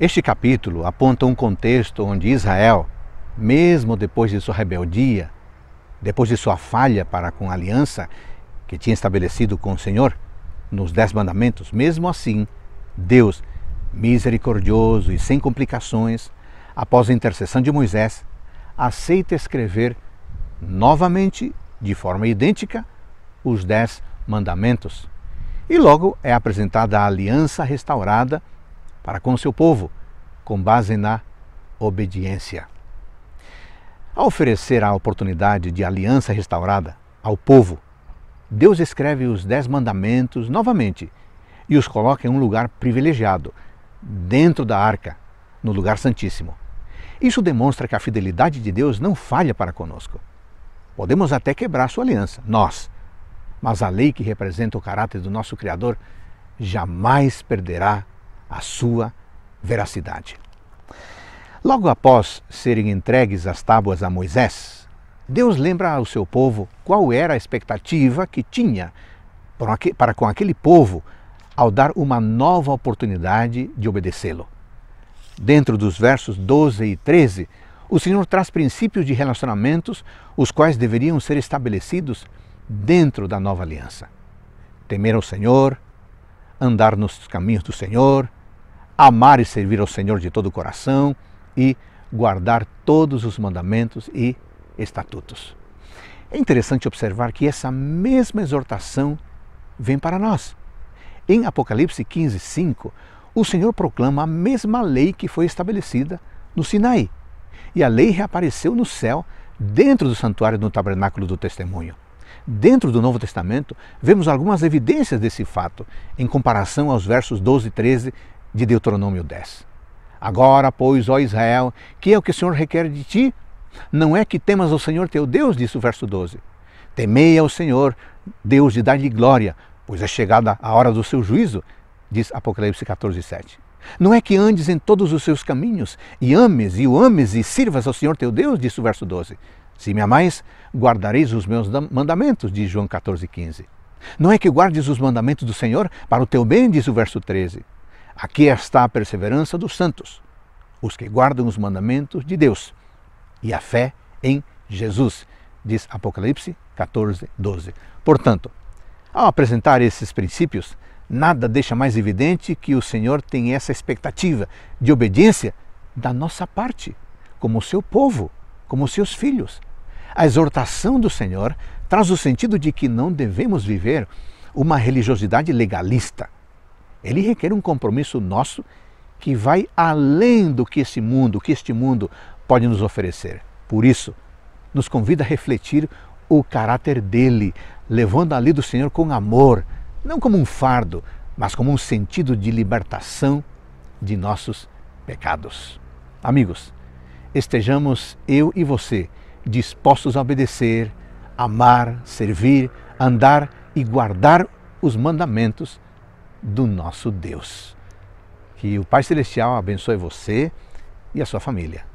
Este capítulo aponta um contexto onde Israel, mesmo depois de sua rebeldia, depois de sua falha para com a aliança que tinha estabelecido com o Senhor nos Dez Mandamentos, mesmo assim, Deus, misericordioso e sem complicações, após a intercessão de Moisés, aceita escrever novamente, de forma idêntica, os Dez Mandamentos. E logo é apresentada a aliança restaurada para com seu povo, com base na obediência. Ao oferecer a oportunidade de aliança restaurada ao povo, Deus escreve os Dez Mandamentos novamente e os coloca em um lugar privilegiado, dentro da arca, no lugar santíssimo. Isso demonstra que a fidelidade de Deus não falha para conosco. Podemos até quebrar sua aliança, nós, mas a lei que representa o caráter do nosso Criador jamais perderá a sua veracidade. Logo após serem entregues as tábuas a Moisés, Deus lembra ao seu povo qual era a expectativa que tinha para com aquele povo ao dar uma nova oportunidade de obedecê-lo. Dentro dos versos 12 e 13, o Senhor traz princípios de relacionamentos os quais deveriam ser estabelecidos dentro da nova aliança. Temer ao Senhor, andar nos caminhos do Senhor, amar e servir ao Senhor de todo o coração e guardar todos os mandamentos e estatutos. É interessante observar que essa mesma exortação vem para nós. Em Apocalipse 15, 5, o Senhor proclama a mesma lei que foi estabelecida no Sinai. E a lei reapareceu no céu, dentro do santuário do tabernáculo do testemunho. Dentro do Novo Testamento, vemos algumas evidências desse fato, em comparação aos versos 12 e 13 de Deuteronômio 10. Agora, pois, ó Israel, que é o que o Senhor requer de ti? Não é que temas ao Senhor teu Deus, disse o verso 12. Temei ao Senhor, Deus, de dar-lhe glória, pois é chegada a hora do seu juízo, diz Apocalipse 14, 7. Não é que andes em todos os seus caminhos e ames e o ames e sirvas ao Senhor teu Deus, disse o verso 12. Se me amais, guardareis os meus mandamentos, diz João 14, 15. Não é que guardes os mandamentos do Senhor para o teu bem, diz o verso 13. Aqui está a perseverança dos santos, os que guardam os mandamentos de Deus e a fé em Jesus, diz Apocalipse 14, 12. Portanto, ao apresentar esses princípios, nada deixa mais evidente que o Senhor tem essa expectativa de obediência da nossa parte, como seu povo, como seus filhos. A exortação do Senhor traz o sentido de que não devemos viver uma religiosidade legalista, ele requer um compromisso nosso que vai além do que esse mundo, que este mundo pode nos oferecer. Por isso, nos convida a refletir o caráter dele, levando a do Senhor com amor, não como um fardo, mas como um sentido de libertação de nossos pecados. Amigos, estejamos eu e você dispostos a obedecer, amar, servir, andar e guardar os mandamentos do nosso Deus. Que o Pai Celestial abençoe você e a sua família.